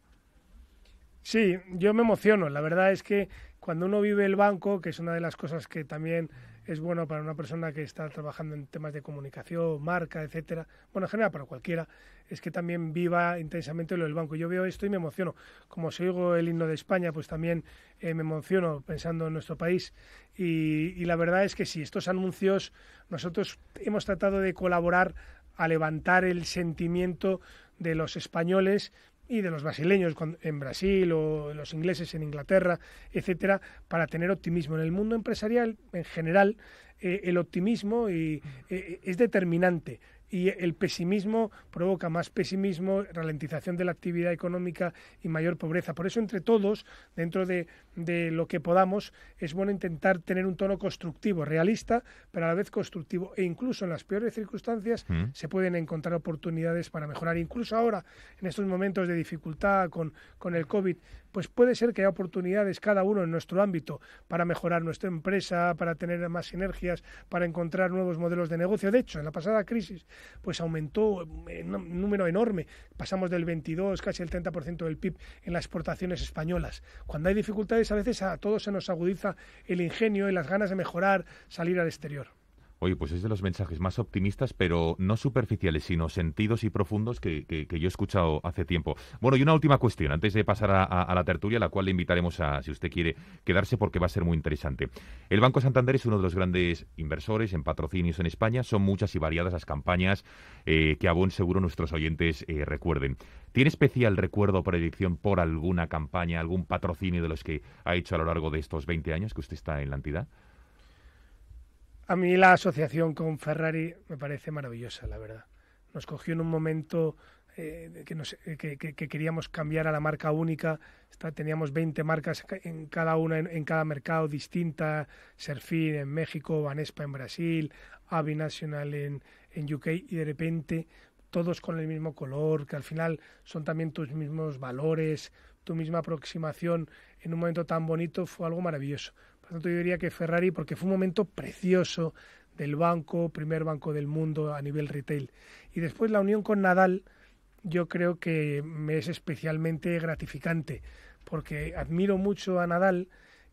Sí, yo me emociono. La verdad es que cuando uno vive el banco, que es una de las cosas que también es bueno para una persona que está trabajando en temas de comunicación, marca, etcétera, bueno, en general para cualquiera, es que también viva intensamente lo del banco. Yo veo esto y me emociono. Como si el himno de España, pues también eh, me emociono pensando en nuestro país. Y, y la verdad es que sí, estos anuncios, nosotros hemos tratado de colaborar a levantar el sentimiento de los españoles y de los brasileños en Brasil o los ingleses en Inglaterra, etcétera, para tener optimismo. En el mundo empresarial, en general, eh, el optimismo eh, eh, es determinante y el pesimismo provoca más pesimismo, ralentización de la actividad económica y mayor pobreza. Por eso, entre todos, dentro de de lo que podamos, es bueno intentar tener un tono constructivo, realista, pero a la vez constructivo. E incluso en las peores circunstancias mm. se pueden encontrar oportunidades para mejorar. Incluso ahora, en estos momentos de dificultad con, con el COVID, pues puede ser que haya oportunidades cada uno en nuestro ámbito para mejorar nuestra empresa, para tener más sinergias, para encontrar nuevos modelos de negocio. De hecho, en la pasada crisis, pues aumentó un número enorme. Pasamos del 22, casi el 30% del PIB en las exportaciones españolas. Cuando hay dificultades a veces a todos se nos agudiza el ingenio y las ganas de mejorar, salir al exterior. Oye, pues es de los mensajes más optimistas, pero no superficiales, sino sentidos y profundos que, yo he escuchado hace tiempo. Bueno, y una última cuestión, antes de pasar a, la tertulia, la cual le invitaremos a, si usted quiere, quedarse porque va a ser muy interesante. El Banco Santander es uno de los grandes inversores en patrocinios en España. Son muchas y variadas las campañas eh, que a buen seguro nuestros oyentes eh, recuerden. ¿Tiene especial recuerdo o predicción por alguna campaña, algún patrocinio de los que ha hecho a lo largo de estos 20 años que usted está en la entidad? A mí la asociación con Ferrari me parece maravillosa, la verdad. Nos cogió en un momento eh, que, queríamos cambiar a la marca única. teníamos 20 marcas en cada una, en, cada mercado distinta. Serfín en México, Vanespa en Brasil, Avi National en UK y de repente todos con el mismo color, que al final son también tus mismos valores, tu misma aproximación en un momento tan bonito, fue algo maravilloso. Por lo tanto, yo diría que Ferrari, porque fue un momento precioso del banco, primer banco del mundo a nivel retail. Y después la unión con Nadal, yo creo que me es especialmente gratificante, porque admiro mucho a Nadal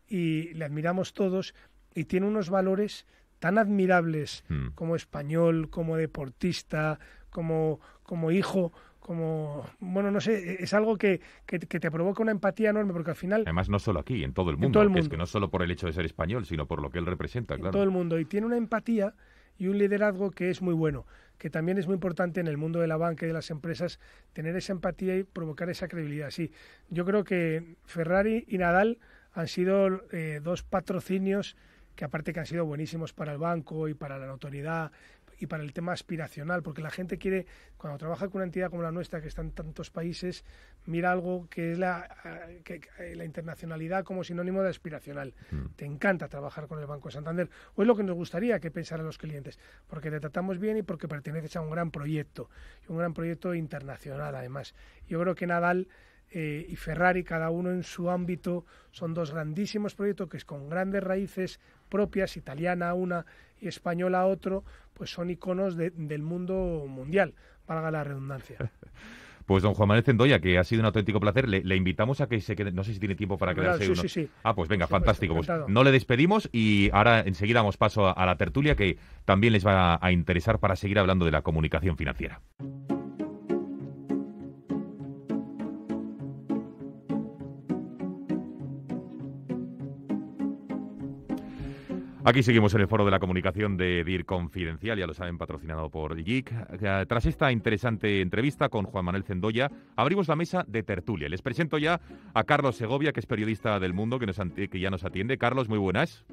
y le admiramos todos y tiene unos valores tan admirables hmm. como español, como deportista, como, como hijo, como, bueno, no sé, e-, es algo que, te provoca una empatía enorme, porque al final... Además, no solo aquí, en todo el mundo, es que no solo por el hecho de ser español, sino por lo que él representa, en todo el mundo, y tiene una empatía y un liderazgo que es muy bueno, que también es muy importante en el mundo de la banca y de las empresas, tener esa empatía y provocar esa credibilidad. Sí, yo creo que Ferrari y Nadal han sido eh, dos patrocinios que aparte que han sido buenísimos para el banco y para la notoriedad y para el tema aspiracional, porque la gente quiere, cuando trabaja con una entidad como la nuestra, que está en tantos países, mira algo que es la, eh, eh, la internacionalidad como sinónimo de aspiracional. Mm. Te encanta trabajar con el Banco de Santander, o es lo que nos gustaría que pensaran los clientes, porque te tratamos bien y porque perteneces a un gran proyecto, un gran proyecto internacional además. Yo creo que Nadal... Eh, y Ferrari, cada uno en su ámbito, son dos grandísimos proyectos que es con grandes raíces, propias, italiana una y española otro, pues son iconos del mundo mundial, valga la redundancia. Pues don Juan Manuel Zendoya, que ha sido un auténtico placer, le, invitamos a que se quede. No sé si tiene tiempo para quedarse. Ah, pues venga, fantástico. Pues, no le despedimos y ahora enseguida damos paso a, la tertulia que también les va a interesar para seguir hablando de la comunicación financiera. Aquí seguimos en el foro de la comunicación de DIR Confidencial, ya lo saben, patrocinado por GIC. Eh, tras esta interesante entrevista con Juan Manuel Cendoya, abrimos la mesa de tertulia. Les presento ya a Carlos Segovia, que es periodista del mundo, que, ya nos atiende. Carlos, muy buenas.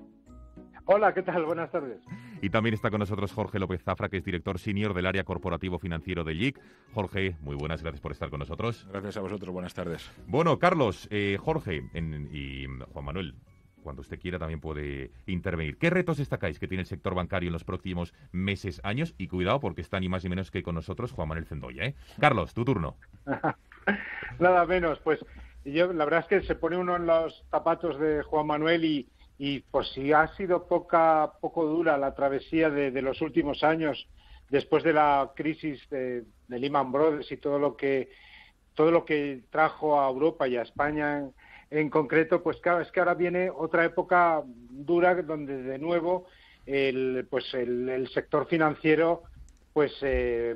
Hola, ¿qué tal? Buenas tardes. Y también está con nosotros Jorge López Zafra, que es director senior del área corporativo financiero de GIC. Jorge, muy buenas, gracias por estar con nosotros. Gracias a vosotros, buenas tardes. Bueno, Carlos, eh, Jorge y Juan Manuel, cuando usted quiera también puede intervenir. ¿Qué retos destacáis que tiene el sector bancario en los próximos meses, años? Y cuidado porque está ni más ni menos que con nosotros Juan Manuel Cendoya ¿eh? Carlos, tu turno. Nada menos, pues yo, la verdad es que se pone uno en los zapatos de Juan Manuel y, y pues si ha sido poca, poco dura la travesía de, los últimos años después de la crisis de, de, Lehman Brothers y todo lo que todo lo que trajo a Europa y a España en concreto, pues claro, es que ahora viene otra época dura donde de nuevo el, pues el, sector financiero pues eh,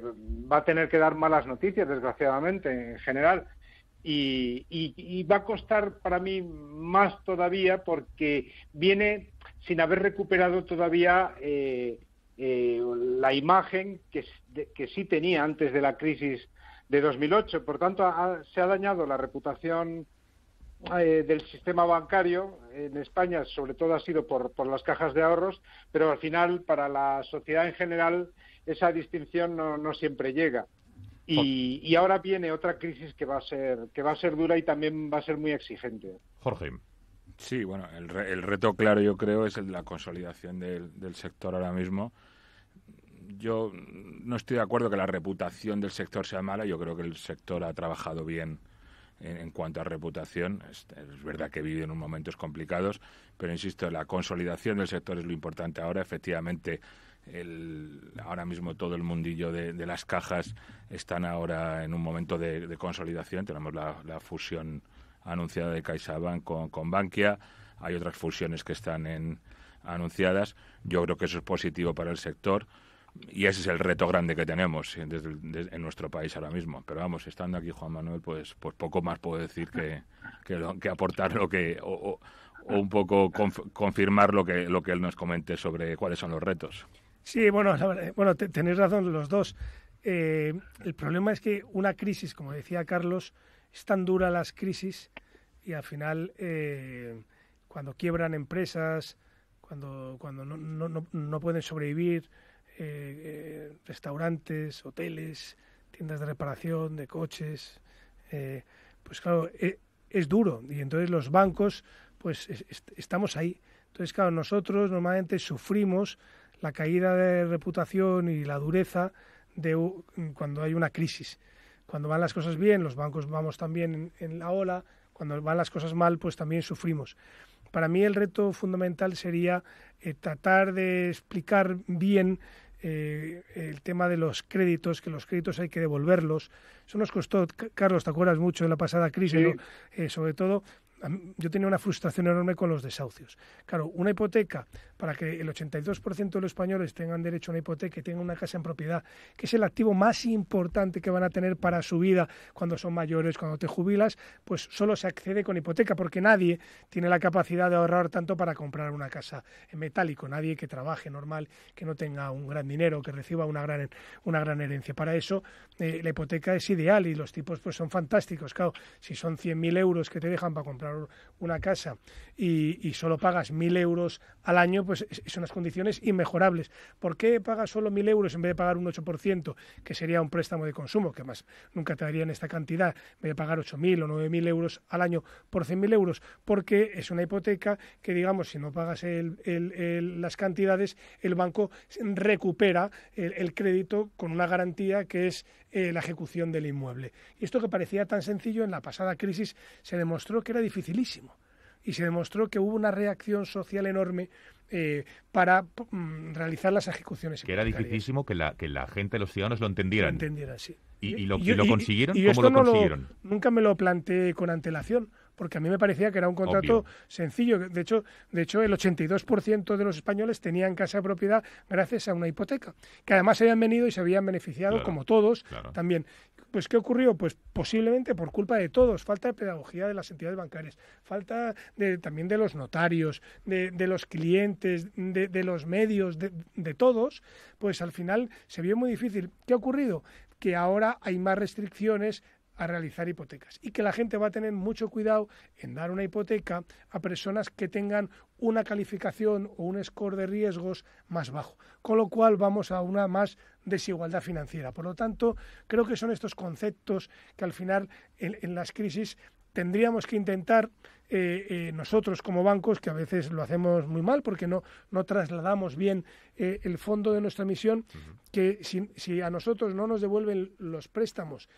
va a tener que dar malas noticias, desgraciadamente, en general. Y, y, va a costar para mí más todavía porque viene sin haber recuperado todavía eh, eh, la imagen que, sí tenía antes de la crisis de 2008. Por tanto, se ha dañado la reputación eh, del sistema bancario en España, sobre todo ha sido por, las cajas de ahorros, pero al final para la sociedad en general esa distinción no, siempre llega. Y, ahora viene otra crisis que va a ser que va a ser dura y también va a ser muy exigente. Jorge. Sí, bueno, el, reto claro yo creo es el de la consolidación del sector ahora mismo yo no estoy de acuerdo que la reputación del sector sea mala. Yo creo que el sector ha trabajado bien en, cuanto a reputación. Es, verdad que vive en unos momentos complicados, pero insisto, la consolidación del sector es lo importante ahora. Efectivamente, ahora mismo todo el mundillo de, las cajas están ahora en un momento de, consolidación. Tenemos la, fusión anunciada de CaixaBank con, con Bankia. Hay otras fusiones que están anunciadas. Yo creo que eso es positivo para el sector y ese es el reto grande que tenemos eh, en nuestro país ahora mismo. Pero vamos, estando aquí Juan Manuel, pues, pues poco más puedo decir que, aportar lo que... O, un poco confirmar lo que, lo que él nos comente sobre cuáles son los retos. Sí, bueno, eh, bueno tenéis razón los dos. Eh, el problema es que una crisis, como decía Carlos, es tan dura las crisis y al final cuando quiebran empresas, cuando, cuando no, no, no pueden sobrevivir, eh, restaurantes, hoteles, tiendas de reparación, de coches. Eh, pues claro, e, es, duro. Y entonces los bancos, pues estamos ahí. Entonces, claro, nosotros normalmente sufrimos la caída de reputación y la dureza de cuando hay una crisis. Cuando van las cosas bien, los bancos vamos también en, la ola. Cuando van las cosas mal, pues también sufrimos. Para mí el reto fundamental sería eh, tratar de explicar bien eh, el tema de los créditos, que los créditos hay que devolverlos. Eso nos costó, Carlos, ¿te acuerdas mucho de la pasada crisis? Eh, sobre todo, yo tenía una frustración enorme con los desahucios. Claro, una hipoteca para que el 82% de los españoles tengan derecho a una hipoteca y tengan una casa en propiedad, que es el activo más importante que van a tener para su vida cuando son mayores, cuando te jubilas, pues solo se accede con hipoteca, porque nadie tiene la capacidad de ahorrar tanto para comprar una casa en metálico, nadie que trabaje normal, que no tenga un gran dinero, que reciba una gran, una gran herencia. Para eso eh, la hipoteca es ideal y los tipos pues son fantásticos. Claro, si son 100.000 euros que te dejan para comprar una casa y, y solo pagas 1.000 euros al año, pues son unas condiciones inmejorables. ¿Por qué paga solo 1.000 euros en vez de pagar un 8%, que sería un préstamo de consumo, que más nunca te darían esta cantidad, en vez de pagar 8.000 o 9.000 euros al año por 100.000 euros? Porque es una hipoteca que, digamos, si no pagas las cantidades, el banco recupera el crédito con una garantía que es eh, la ejecución del inmueble. Y esto que parecía tan sencillo en la pasada crisis se demostró que era dificilísimo y se demostró que hubo una reacción social enorme eh, para mm, realizar las ejecuciones. Que era dificilísimo que la, que la gente, los ciudadanos lo entendieran. entendieran, sí. ¿Y, lo, consiguieron? ¿Cómo lo consiguieron? nunca me lo planteé con antelación, porque a mí me parecía que era un contrato sencillo. De hecho, de hecho, el 82% de los españoles tenían casa de propiedad gracias a una hipoteca, que además habían venido y se habían beneficiado, como todos, también. Pues ¿qué ocurrió? Pues posiblemente por culpa de todos, falta de pedagogía de las entidades bancarias, falta también de los notarios, de, los clientes, de, los medios, de todos, pues al final se vio muy difícil. ¿Qué ha ocurrido? Que ahora hay más restricciones, a realizar hipotecas y que la gente va a tener mucho cuidado en dar una hipoteca a personas que tengan una calificación o un score de riesgos más bajo, con lo cual vamos a una más desigualdad financiera. Por lo tanto, creo que son estos conceptos que al final en, las crisis tendríamos que intentar eh, eh, nosotros como bancos, que a veces lo hacemos muy mal porque no, trasladamos bien eh, el fondo de nuestra misión, que si, a nosotros no nos devuelven los préstamos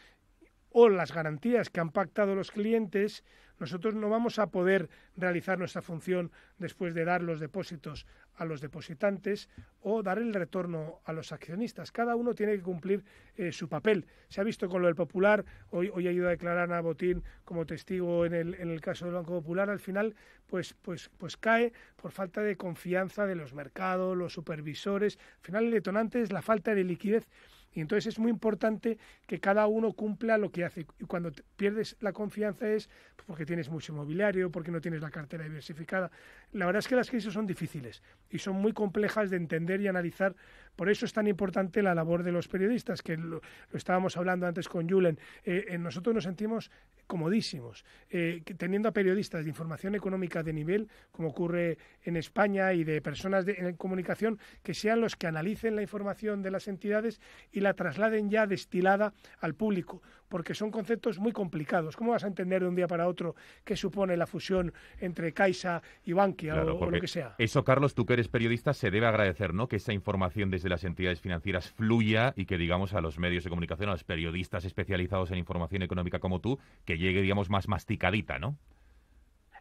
o las garantías que han pactado los clientes, nosotros no vamos a poder realizar nuestra función después de dar los depósitos a los depositantes o dar el retorno a los accionistas. Cada uno tiene que cumplir eh, su papel. Se ha visto con lo del Popular, hoy, hoy ha ido a declarar a Botín como testigo en el, en el caso del Banco Popular, al final pues, pues, pues cae por falta de confianza de los mercados, los supervisores. Al final el detonante es la falta de liquidez y entonces es muy importante que cada uno cumpla lo que hace. Y cuando pierdes la confianza es porque tienes mucho inmobiliario porque no tienes la cartera diversificada. La verdad es que las crisis son difíciles y son muy complejas de entender y analizar. Por eso es tan importante la labor de los periodistas, que lo, estábamos hablando antes con Julen. Eh, nosotros nos sentimos comodísimos, eh, teniendo a periodistas de información económica de nivel, como ocurre en España, y de personas de, en comunicación que sean los que analicen la información de las entidades y la trasladen ya destilada al público porque son conceptos muy complicados. ¿Cómo vas a entender de un día para otro qué supone la fusión entre Caixa y Bankia o, lo que sea? Eso, Carlos, tú que eres periodista, se debe agradecer, ¿no? Que esa información desde las entidades financieras fluya y que, digamos, a los medios de comunicación, a los periodistas especializados en información económica como tú, que llegue, digamos, más masticadita, ¿no?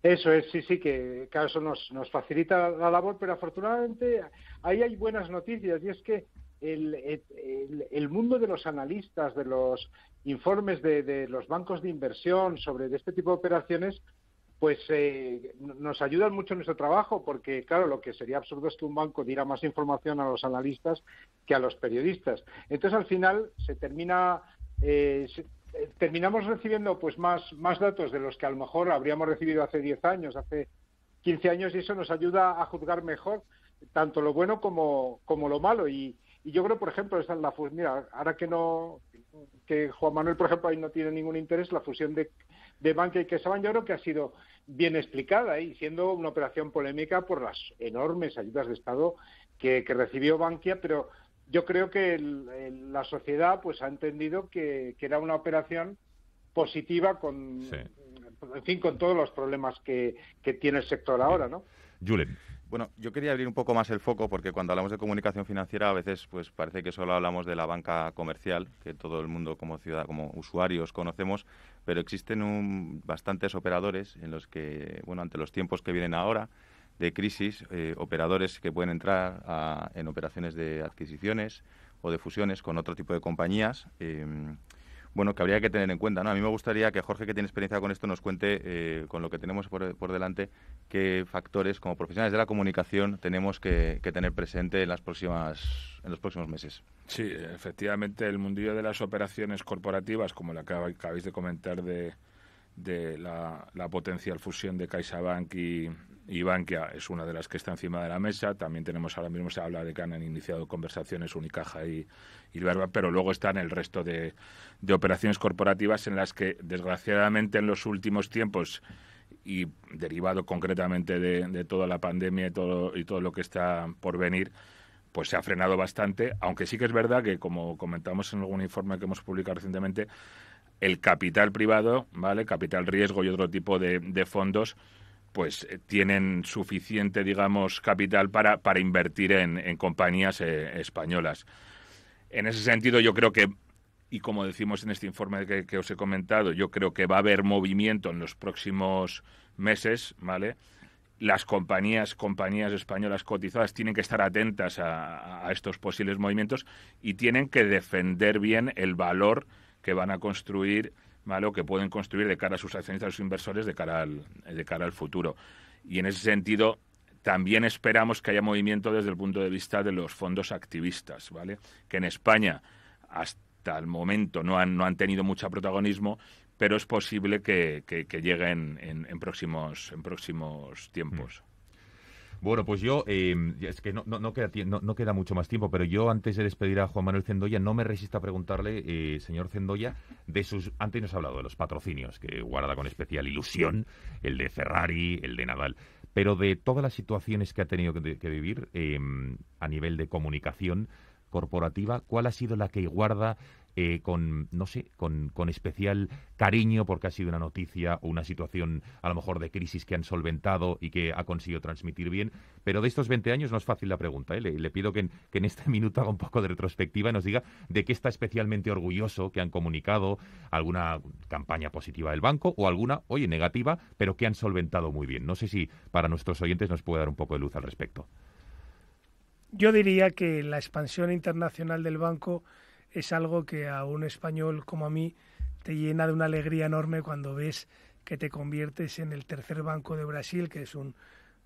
Eso es, sí, sí, que eso nos, nos facilita la labor, pero afortunadamente ahí hay buenas noticias y es que el, mundo de los analistas, de los informes de, los bancos de inversión sobre este tipo de operaciones, pues eh, nos ayudan mucho en nuestro trabajo, porque claro, lo que sería absurdo es que un banco diera más información a los analistas que a los periodistas. Entonces al final se termina eh, eh, terminamos recibiendo pues más, más datos de los que a lo mejor habríamos recibido hace 10 años, hace 15 años, y eso nos ayuda a juzgar mejor tanto lo bueno como, como lo malo. Y, y yo creo, por ejemplo, esa, la, mira, ahora que no que Juan Manuel, por ejemplo, ahí no tiene ningún interés, la fusión de, de y CaixaBank yo creo que ha sido bien explicada ¿eh? y siendo una operación polémica por las enormes ayudas de Estado que, recibió Bankia, pero yo creo que la sociedad pues ha entendido que, era una operación positiva con, en fin, con todos los problemas que, que tiene el sector ahora, ¿no? Julen. Bueno, yo quería abrir un poco más el foco porque cuando hablamos de comunicación financiera a veces pues parece que solo hablamos de la banca comercial, que todo el mundo como ciudad, como usuarios conocemos, pero existen bastantes operadores en los que, bueno, ante los tiempos que vienen ahora de crisis, eh, operadores que pueden entrar en operaciones de adquisiciones o de fusiones con otro tipo de compañías. Em, bueno, que habría que tener en cuenta. ¿no? A mí me gustaría que Jorge, que tiene experiencia con esto, nos cuente, eh, con lo que tenemos por, delante, qué factores como profesionales de la comunicación tenemos que, tener presente en, las próximas, en los próximos meses. Sí, efectivamente, el mundillo de las operaciones corporativas, como la que acabáis de comentar de, de la, potencial fusión de CaixaBank y, y, Bankia es una de las que está encima de la mesa. También tenemos ahora mismo, se habla de que han iniciado conversaciones Unicaja y, y pero luego están el resto de, de, operaciones corporativas en las que, desgraciadamente, en los últimos tiempos y derivado concretamente de, de toda la pandemia y todo, y todo lo que está por venir, pues se ha frenado bastante, aunque sí que es verdad que, como comentamos en algún informe que hemos publicado recientemente, el capital privado, ¿vale? Capital riesgo y otro tipo de, fondos, pues eh, tienen suficiente, digamos, capital para, para invertir en, compañías eh, españolas. En ese sentido, yo creo que, y como decimos en este informe que, os he comentado, yo creo que va a haber movimiento en los próximos meses, ¿vale? Las compañías, compañías españolas cotizadas tienen que estar atentas a estos posibles movimientos y tienen que defender bien el valor que van a construir, malo que pueden construir de cara a sus accionistas, a sus inversores, de cara al, de cara al futuro. Y en ese sentido, también esperamos que haya movimiento desde el punto de vista de los fondos activistas, ¿vale? Que en España hasta el momento no han, no han tenido mucho protagonismo, pero es posible que, lleguen en, próximos, en próximos tiempos. Mm. Bueno, pues yo, em, es que no, queda, no, queda mucho más tiempo, pero yo antes de despedir a Juan Manuel Zendoya, no me resisto a preguntarle, eh, señor Zendoya, de sus. Antes nos ha hablado de los patrocinios, que guarda con especial ilusión, el de Ferrari, el de Nadal. Pero de todas las situaciones que ha tenido que, vivir em, a nivel de comunicación corporativa, ¿cuál ha sido la que guarda eh, con, no sé, con, especial cariño porque ha sido una noticia o una situación a lo mejor de crisis que han solventado y que ha conseguido transmitir bien. Pero de estos 20 años no es fácil la pregunta. ¿eh? Le, pido que en, que en, este minuto haga un poco de retrospectiva y nos diga de qué está especialmente orgulloso que han comunicado alguna campaña positiva del banco o alguna, oye, negativa, pero que han solventado muy bien. No sé si para nuestros oyentes nos puede dar un poco de luz al respecto. Yo diría que la expansión internacional del banco es algo que a un español como a mí te llena de una alegría enorme cuando ves que te conviertes en el tercer banco de Brasil, que es un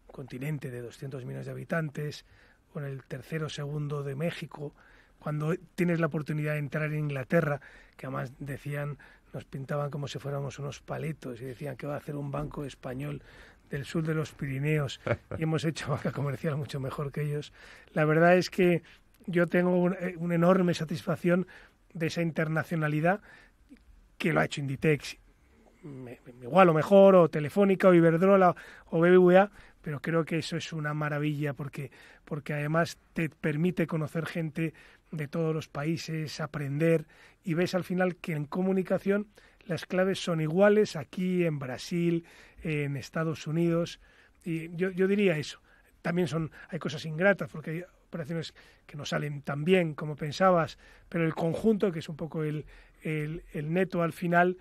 continente de 200 millones de habitantes, o en el tercero segundo de México, cuando tienes la oportunidad de entrar en Inglaterra, que además decían, nos pintaban como si fuéramos unos paletos y decían que va a hacer un banco español del sur de los Pirineos y hemos hecho banca comercial mucho mejor que ellos. La verdad es que yo tengo eh, una enorme satisfacción de esa internacionalidad que lo ha hecho Inditex, igual o mejor, o Telefónica, o Iberdrola, o BBVA, pero creo que eso es una maravilla porque, porque además te permite conocer gente de todos los países, aprender y ves al final que en comunicación las claves son iguales aquí en Brasil, en Estados Unidos y yo, yo diría eso. También son, hay cosas ingratas porque operaciones que no salen tan bien como pensabas, pero el conjunto, que es un poco el, el, neto al final,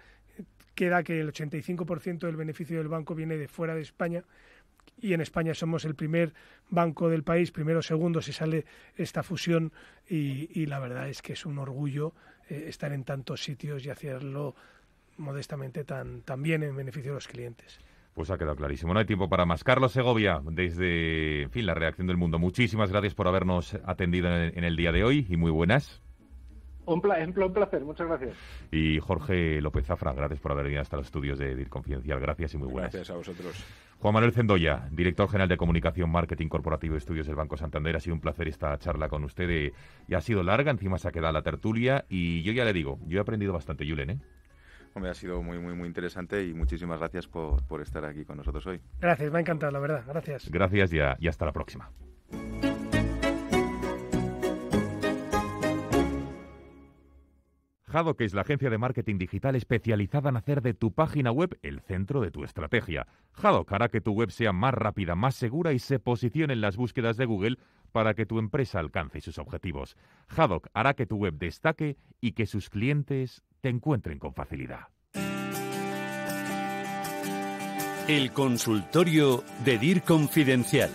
queda que el 85% del beneficio del banco viene de fuera de España y en España somos el primer banco del país, primero o segundo si sale esta fusión y, la verdad es que es un orgullo eh, estar en tantos sitios y hacerlo modestamente tan, tan bien en beneficio de los clientes. Pues ha quedado clarísimo. No hay tiempo para más. Carlos Segovia, desde fin, la reacción del mundo. Muchísimas gracias por habernos atendido en el día de hoy y muy buenas. Un placer, muchas gracias. Y Jorge López Zafra, gracias por haber venido hasta los estudios de DIR Confidencial. Gracias y muy buenas. Gracias a vosotros. Juan Manuel Cendoya, director general de Comunicación, Marketing Corporativo y Estudios del Banco Santander. Ha sido un placer esta charla con usted. Ya ha sido larga, encima se ha quedado la tertulia. Y yo ya le digo, yo he aprendido bastante, Julen, ¿eh? Hombre, ha sido muy, muy, muy interesante y muchísimas gracias por, estar aquí con nosotros hoy. Gracias, me ha encantado, la verdad. Gracias. Gracias y, y hasta la próxima. Haddock es la agencia de marketing digital especializada en hacer de tu página web el centro de tu estrategia. Haddock hará que tu web sea más rápida, más segura y se posicione en las búsquedas de Google para que tu empresa alcance sus objetivos. Haddock hará que tu web destaque y que sus clientes te encuentren con facilidad. El consultorio de DIR Confidencial.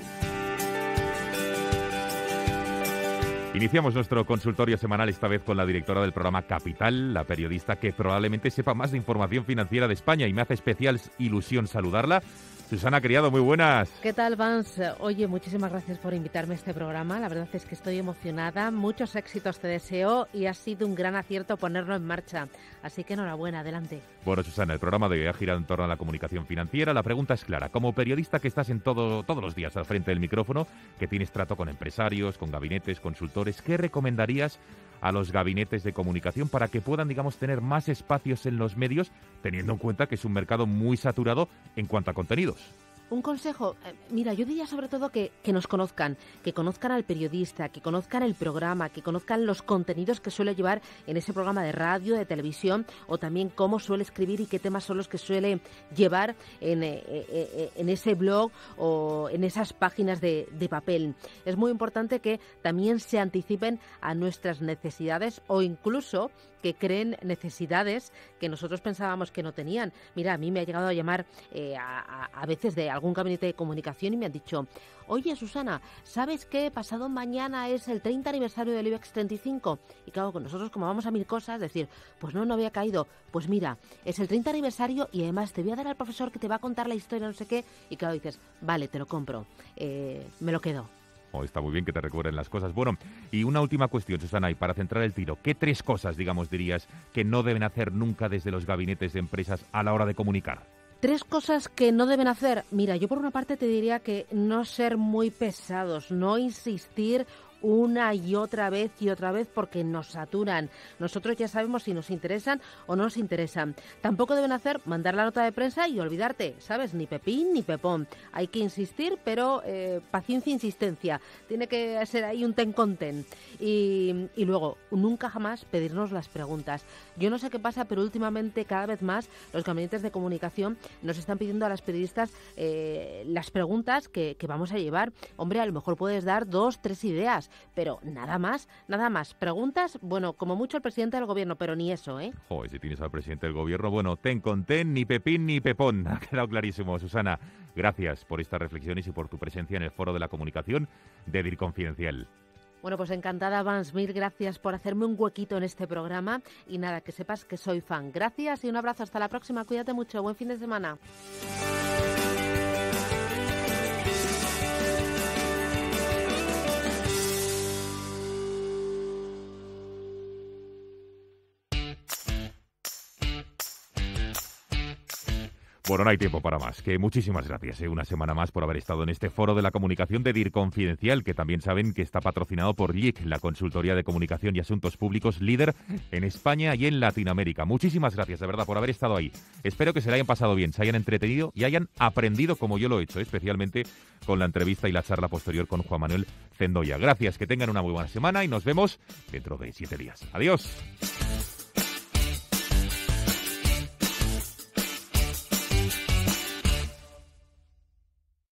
Iniciamos nuestro consultorio semanal esta vez con la directora del programa Capital, la periodista que probablemente sepa más de información financiera de España y me hace especial ilusión saludarla Susana Criado, muy buenas. ¿Qué tal, Vance? Oye, muchísimas gracias por invitarme a este programa. La verdad es que estoy emocionada. Muchos éxitos te deseo y ha sido un gran acierto ponerlo en marcha. Así que enhorabuena, adelante. Bueno, Susana, el programa de hoy ha girado en torno a la comunicación financiera. La pregunta es clara. Como periodista que estás en todo, todos los días al frente del micrófono, que tienes trato con empresarios, con gabinetes, consultores, ¿qué recomendarías a los gabinetes de comunicación para que puedan, digamos, tener más espacios en los medios, teniendo en cuenta que es un mercado muy saturado en cuanto a contenidos un consejo, eh, mira, yo diría sobre todo que, nos conozcan, que conozcan al periodista, que conozcan el programa, que conozcan los contenidos que suele llevar en ese programa de radio, de televisión, o también cómo suele escribir y qué temas son los que suele llevar en, eh, eh, ese blog o en esas páginas de, de papel. Es muy importante que también se anticipen a nuestras necesidades o incluso que creen necesidades que nosotros pensábamos que no tenían. Mira, a mí me ha llegado a llamar eh, a, a, veces de algún gabinete de comunicación y me han dicho, oye Susana, ¿sabes qué? Pasado mañana es el 30 aniversario del IBEX 35. Y claro, con nosotros como vamos a mil cosas, decir, pues no, no había caído. Pues mira, es el 30 aniversario y además te voy a dar al profesor que te va a contar la historia, no sé qué. Y claro, dices, vale, te lo compro, eh, me lo quedo. Oh, está muy bien que te recuerden las cosas. Bueno, y una última cuestión, Susana, y para centrar el tiro, ¿qué tres cosas, digamos, dirías que no deben hacer nunca desde los gabinetes de empresas a la hora de comunicar? Tres cosas que no deben hacer. Mira, yo por una parte te diría que no ser muy pesados, no insistir una y otra vez y otra vez porque nos saturan. Nosotros ya sabemos si nos interesan o no nos interesan. Tampoco deben hacer mandar la nota de prensa y olvidarte, ¿sabes? Ni Pepín ni Pepón. Hay que insistir, pero eh, paciencia e insistencia. Tiene que ser ahí un ten con ten. Y, luego, nunca jamás pedirnos las preguntas. Yo no sé qué pasa, pero últimamente cada vez más los gabinetes de comunicación nos están pidiendo a las periodistas eh, las preguntas que, que vamos a llevar. Hombre, a lo mejor puedes dar dos, tres ideas pero nada más, nada más. Preguntas, bueno, como mucho el presidente del gobierno, pero ni eso, ¿eh? Joder, si tienes al presidente del gobierno, bueno, ten con ten, ni pepín ni pepón. Ha quedado clarísimo, Susana. Gracias por estas reflexiones y por tu presencia en el foro de la comunicación de DIR Confidencial. Bueno, pues encantada, Vans Mil, gracias por hacerme un huequito en este programa y nada, que sepas que soy fan. Gracias y un abrazo, hasta la próxima, cuídate mucho, buen fin de semana. Bueno, no hay tiempo para más. Que muchísimas gracias eh, una semana más por haber estado en este foro de la comunicación de DIR Confidencial, que también saben que está patrocinado por LIC, la consultoría de comunicación y asuntos públicos líder en España y en Latinoamérica. Muchísimas gracias de verdad por haber estado ahí. Espero que se la hayan pasado bien, se hayan entretenido y hayan aprendido como yo lo he hecho, especialmente con la entrevista y la charla posterior con Juan Manuel Zendoya. Gracias, que tengan una muy buena semana y nos vemos dentro de siete días. Adiós.